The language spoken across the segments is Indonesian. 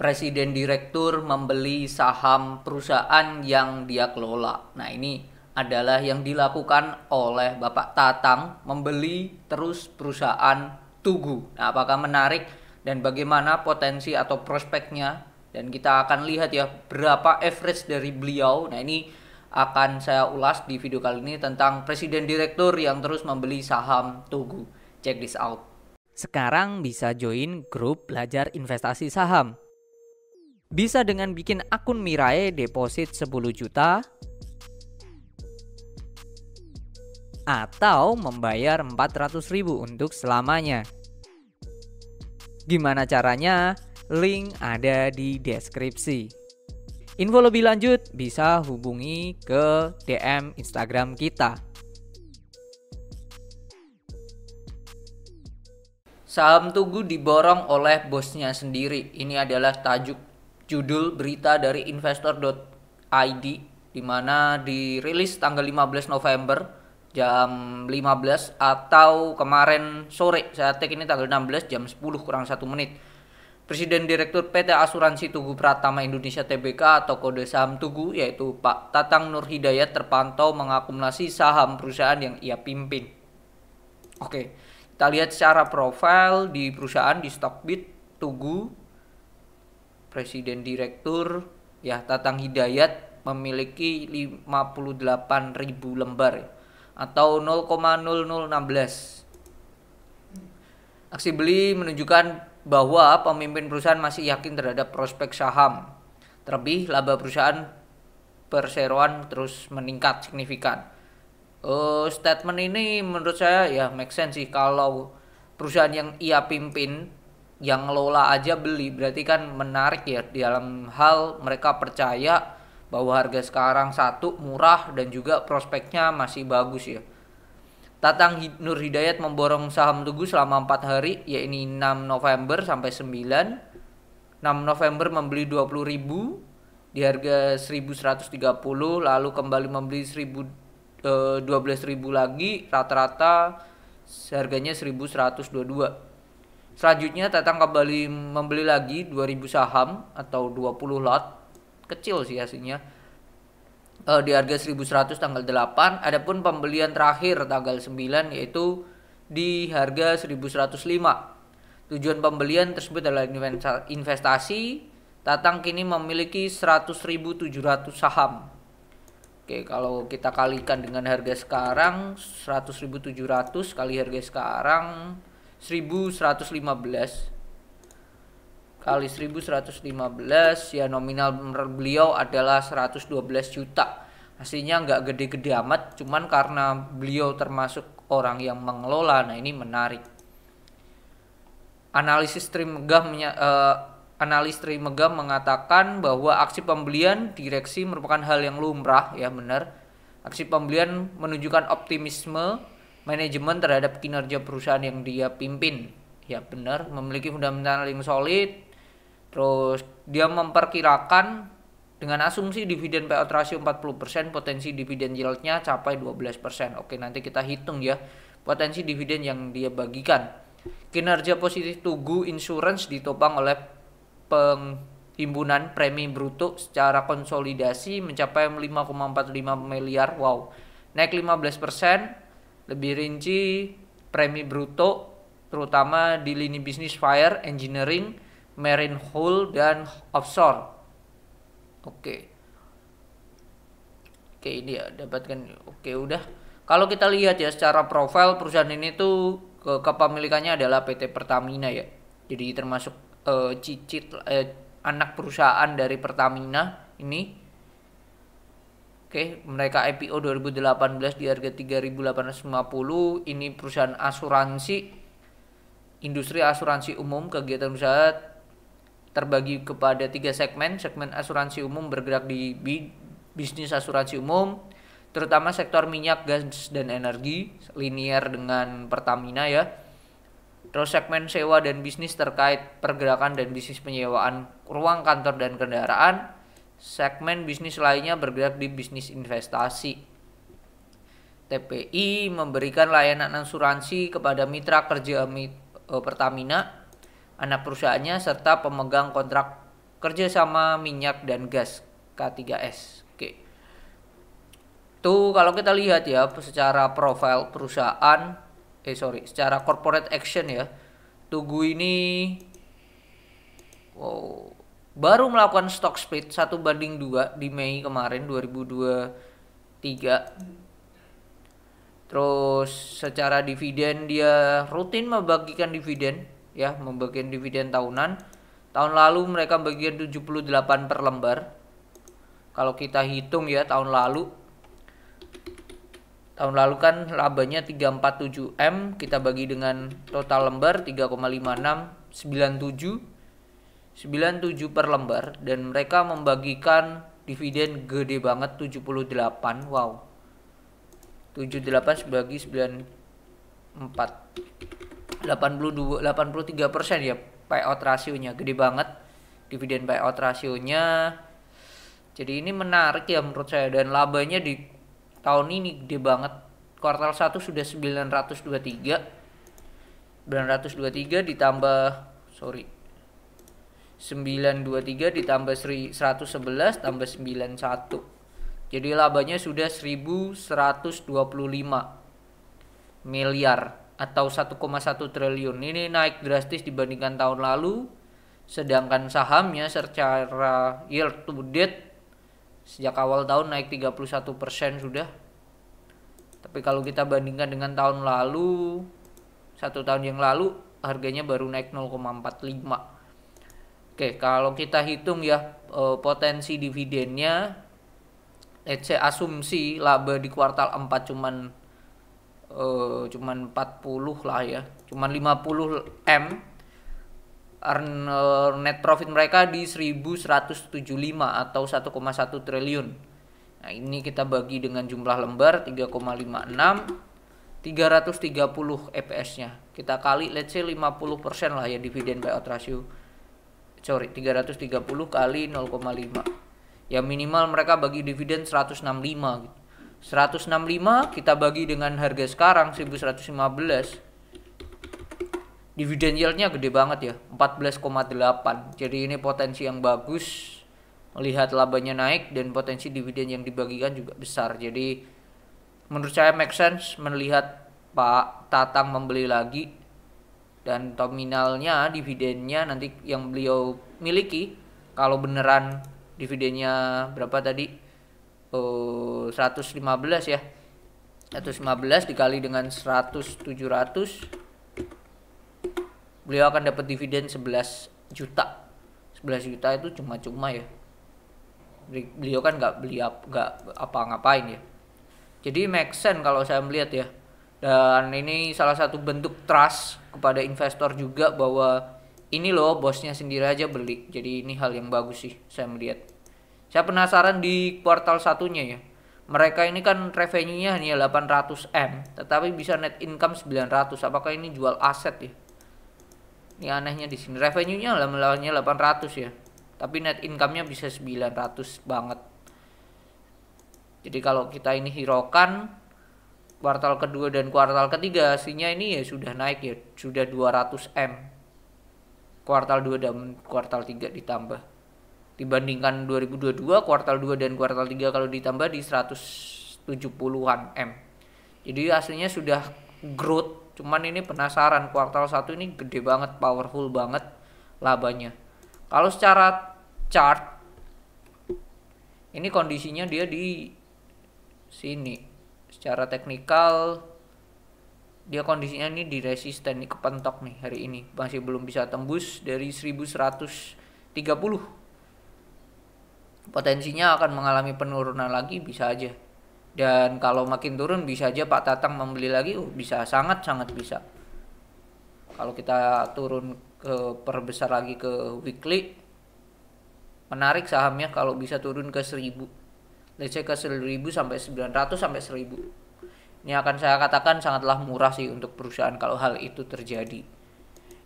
presiden direktur membeli saham perusahaan yang dia kelola. Nah, ini adalah yang dilakukan oleh Bapak Tatang membeli terus perusahaan Tugu. Nah, apakah menarik dan bagaimana potensi atau prospeknya? Dan kita akan lihat ya berapa average dari beliau. Nah, ini akan saya ulas di video kali ini tentang presiden direktur yang terus membeli saham Tugu. Check this out. Sekarang bisa join grup belajar investasi saham. Bisa dengan bikin akun Mirai deposit 10 juta atau membayar 400.000 ribu untuk selamanya. Gimana caranya? Link ada di deskripsi. Info lebih lanjut bisa hubungi ke DM Instagram kita. Saham Tugu diborong oleh bosnya sendiri. Ini adalah tajuk judul berita dari investor.id di mana dirilis tanggal 15 November jam 15 atau kemarin sore saya take ini tanggal 16 jam 10 kurang 1 menit Presiden Direktur PT Asuransi Tugu Pratama Indonesia TBK atau kode saham Tugu yaitu Pak Tatang Nur Hidayat terpantau mengakumulasi saham perusahaan yang ia pimpin. Oke, kita lihat secara profil di perusahaan di Stockbit Tugu Presiden Direktur ya Tatang Hidayat memiliki 58.000 lembar atau 0,0016. Aksi beli menunjukkan bahwa pemimpin perusahaan masih yakin terhadap prospek saham. Terlebih laba perusahaan perseroan terus meningkat signifikan. Uh, statement ini menurut saya ya make sense sih kalau perusahaan yang ia pimpin yang ngelola aja beli berarti kan menarik ya dalam hal mereka percaya bahwa harga sekarang satu murah dan juga prospeknya masih bagus ya. Tatang Nur Hidayat memborong saham Tugu selama 4 hari yakni 6 November sampai 9. 6 November membeli 20.000 di harga 1.130 lalu kembali membeli 1000 12.000 eh, lagi rata-rata harganya 1.122. Selanjutnya Tatang kembali membeli lagi 2000 saham atau 20 lot. Kecil sih hasilnya. E, eh, di harga 1100 tanggal 8. Adapun pembelian terakhir tanggal 9 yaitu di harga 1105. Tujuan pembelian tersebut adalah investasi. Tatang kini memiliki 100.700 saham. Oke, kalau kita kalikan dengan harga sekarang 100.700 kali harga sekarang 1115 kali 1115 ya nominal beliau adalah 112 juta hasilnya nggak gede-gede amat cuman karena beliau termasuk orang yang mengelola nah ini menarik analisis Trimegah uh, analis Trimegah mengatakan bahwa aksi pembelian direksi merupakan hal yang lumrah ya benar aksi pembelian menunjukkan optimisme manajemen terhadap kinerja perusahaan yang dia pimpin ya benar memiliki fundamental yang solid terus dia memperkirakan dengan asumsi dividen payout ratio 40% potensi dividen yieldnya capai 12% oke nanti kita hitung ya potensi dividen yang dia bagikan kinerja positif tugu insurance ditopang oleh penghimpunan premi bruto secara konsolidasi mencapai 5,45 miliar wow naik 15% lebih rinci premi bruto terutama di lini bisnis fire, engineering, marine hull dan offshore. Oke. Oke, ini ya dapatkan. Oke, udah. Kalau kita lihat ya secara profil perusahaan ini tuh ke kepemilikannya adalah PT Pertamina ya. Jadi termasuk uh, cicit uh, anak perusahaan dari Pertamina ini Oke, okay, mereka IPO 2018 di harga 3.850. Ini perusahaan asuransi, industri asuransi umum, kegiatan usaha terbagi kepada tiga segmen. Segmen asuransi umum bergerak di bisnis asuransi umum, terutama sektor minyak, gas, dan energi, linear dengan Pertamina ya. Terus segmen sewa dan bisnis terkait pergerakan dan bisnis penyewaan ruang kantor dan kendaraan, Segmen bisnis lainnya bergerak di bisnis investasi. TPI memberikan layanan asuransi kepada mitra kerja e, Pertamina, anak perusahaannya, serta pemegang kontrak kerjasama minyak dan gas K3S. Oke. Tuh kalau kita lihat ya secara profil perusahaan, eh sorry, secara corporate action ya, Tugu ini, wow, baru melakukan stock split satu banding dua di Mei kemarin 2023 terus secara dividen dia rutin membagikan dividen ya membagikan dividen tahunan tahun lalu mereka bagian 78 per lembar kalau kita hitung ya tahun lalu tahun lalu kan labanya 347M kita bagi dengan total lembar 3,5697 97 per lembar dan mereka membagikan dividen gede banget 78 wow 78 sebagi 94 82 83 persen ya payout rasionya gede banget dividen payout rasionya jadi ini menarik ya menurut saya dan labanya di tahun ini gede banget kuartal 1 sudah 923 923 ditambah sorry 923 ditambah 111 tambah 91. Jadi labanya sudah 1125 miliar atau 1,1 triliun. Ini naik drastis dibandingkan tahun lalu. Sedangkan sahamnya secara year to date sejak awal tahun naik 31% sudah. Tapi kalau kita bandingkan dengan tahun lalu, satu tahun yang lalu harganya baru naik 0,45 Oke, kalau kita hitung ya eh, potensi dividennya let's say asumsi laba di kuartal 4 cuman uh, cuman 40 lah ya. Cuman 50 M earn, eh, net profit mereka di 1175 atau 1,1 triliun. Nah, ini kita bagi dengan jumlah lembar 3,56 330 EPS-nya. Kita kali let's say 50% lah ya dividen payout ratio sorry 330 kali 0,5 ya minimal mereka bagi dividen 165 gitu. 165 kita bagi dengan harga sekarang 1115 dividen yieldnya gede banget ya 14,8 jadi ini potensi yang bagus melihat labanya naik dan potensi dividen yang dibagikan juga besar jadi menurut saya make sense melihat Pak Tatang membeli lagi dan nominalnya dividennya nanti yang beliau miliki kalau beneran dividennya berapa tadi uh, 115 ya 115 dikali dengan 100 700 beliau akan dapat dividen 11 juta 11 juta itu cuma-cuma ya beliau kan nggak beli nggak apa ngapain ya jadi make sense kalau saya melihat ya dan ini salah satu bentuk trust kepada investor juga bahwa ini loh bosnya sendiri aja beli jadi ini hal yang bagus sih saya melihat saya penasaran di kuartal satunya ya mereka ini kan revenue-nya hanya 800 M tetapi bisa net income 900 apakah ini jual aset ya ini anehnya di sini revenue-nya melawannya 800 ya tapi net income-nya bisa 900 banget jadi kalau kita ini hirokan kuartal kedua dan kuartal ketiga hasilnya ini ya sudah naik ya sudah 200 M kuartal 2 dan kuartal 3 ditambah dibandingkan 2022 kuartal 2 dan kuartal 3 kalau ditambah di 170-an M jadi hasilnya sudah growth cuman ini penasaran kuartal 1 ini gede banget powerful banget labanya kalau secara chart ini kondisinya dia di sini secara teknikal dia kondisinya ini di resisten nih kepentok nih hari ini masih belum bisa tembus dari 1130 potensinya akan mengalami penurunan lagi bisa aja dan kalau makin turun bisa aja Pak Tatang membeli lagi uh, bisa sangat sangat bisa kalau kita turun ke perbesar lagi ke weekly menarik sahamnya kalau bisa turun ke 1000 DC ke 1000 sampai 900 sampai 1000 ini akan saya katakan sangatlah murah sih untuk perusahaan kalau hal itu terjadi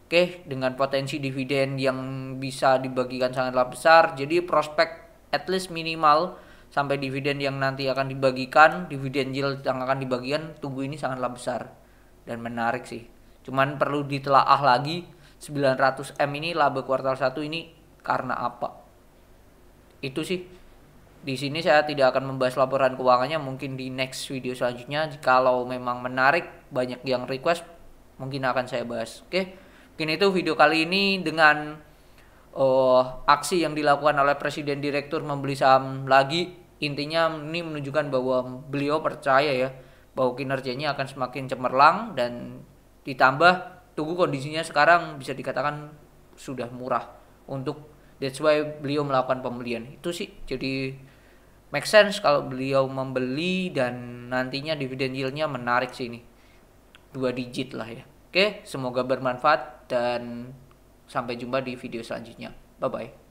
oke dengan potensi dividen yang bisa dibagikan sangatlah besar jadi prospek at least minimal sampai dividen yang nanti akan dibagikan dividen yield yang akan dibagikan tunggu ini sangatlah besar dan menarik sih cuman perlu ditelaah lagi 900M ini laba kuartal 1 ini karena apa itu sih di sini saya tidak akan membahas laporan keuangannya mungkin di next video selanjutnya. Kalau memang menarik banyak yang request mungkin akan saya bahas. Oke. Mungkin itu video kali ini dengan uh, aksi yang dilakukan oleh presiden direktur membeli saham lagi. Intinya ini menunjukkan bahwa beliau percaya ya bahwa kinerjanya akan semakin cemerlang dan ditambah tunggu kondisinya sekarang bisa dikatakan sudah murah untuk That's why beliau melakukan pembelian. Itu sih. Jadi make sense kalau beliau membeli dan nantinya dividen yieldnya menarik sih ini dua digit lah ya oke semoga bermanfaat dan sampai jumpa di video selanjutnya bye bye